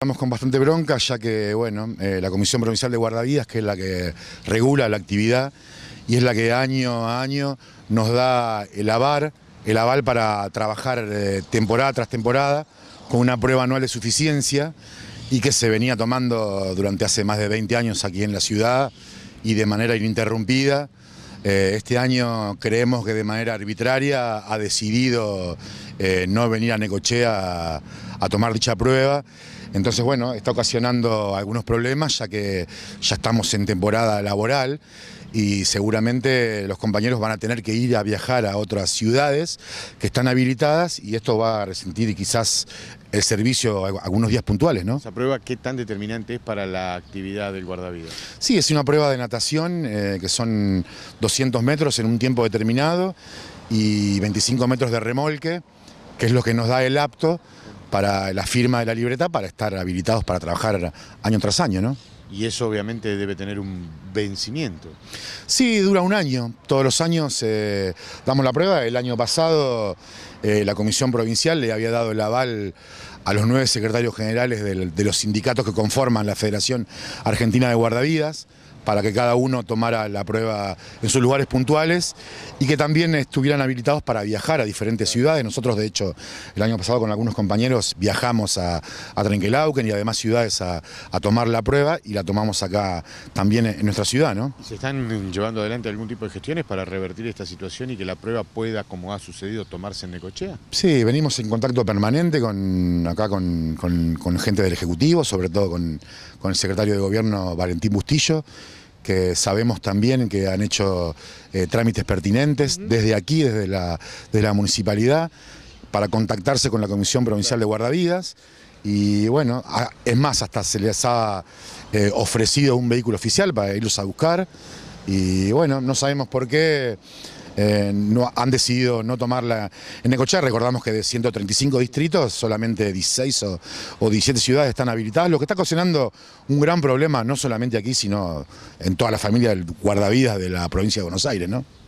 Estamos con bastante bronca ya que bueno, eh, la Comisión Provincial de Guardavidas, que es la que regula la actividad y es la que año a año nos da el aval, el aval para trabajar eh, temporada tras temporada con una prueba anual de suficiencia y que se venía tomando durante hace más de 20 años aquí en la ciudad y de manera ininterrumpida. Eh, este año creemos que de manera arbitraria ha decidido no venir a Necochea a tomar dicha prueba. Entonces, bueno, está ocasionando algunos problemas ya que ya estamos en temporada laboral y seguramente los compañeros van a tener que ir a viajar a otras ciudades que están habilitadas y esto va a resentir quizás el servicio algunos días puntuales, ¿no? ¿Esa prueba qué tan determinante es para la actividad del guardavidas? Sí, es una prueba de natación eh, que son 200 metros en un tiempo determinado y 25 metros de remolque, que es lo que nos da el apto para la firma de la libreta para estar habilitados para trabajar año tras año, ¿no? Y eso obviamente debe tener un vencimiento. Sí, dura un año. Todos los años eh, damos la prueba. El año pasado eh, la Comisión Provincial le había dado el aval a los nueve secretarios generales de los sindicatos que conforman la Federación Argentina de Guardavidas para que cada uno tomara la prueba en sus lugares puntuales y que también estuvieran habilitados para viajar a diferentes ciudades. Nosotros, de hecho, el año pasado con algunos compañeros viajamos a, a Trenquelauquen y además ciudades a, tomar la prueba y la tomamos acá también en nuestra ciudad. ¿no? ¿Se están llevando adelante algún tipo de gestiones para revertir esta situación y que la prueba pueda, como ha sucedido, tomarse en Necochea? Sí, venimos en contacto permanente con acá con, gente del Ejecutivo, sobre todo con, con el secretario de Gobierno Valentín Bustillo, que sabemos también que han hecho eh, trámites pertinentes desde aquí, desde la, la municipalidad, para contactarse con la Comisión Provincial de Guardavidas. Y bueno, es más, hasta se les ha eh, ofrecido un vehículo oficial para irlos a buscar. Y bueno, no sabemos por qué eh, no, han decidido no tomarla en Necochea. Recordamos que de 135 distritos, solamente 16 o, 17 ciudades están habilitadas, lo que está ocasionando un gran problema, no solamente aquí, sino en toda la familia del guardavidas de la provincia de Buenos Aires, ¿no?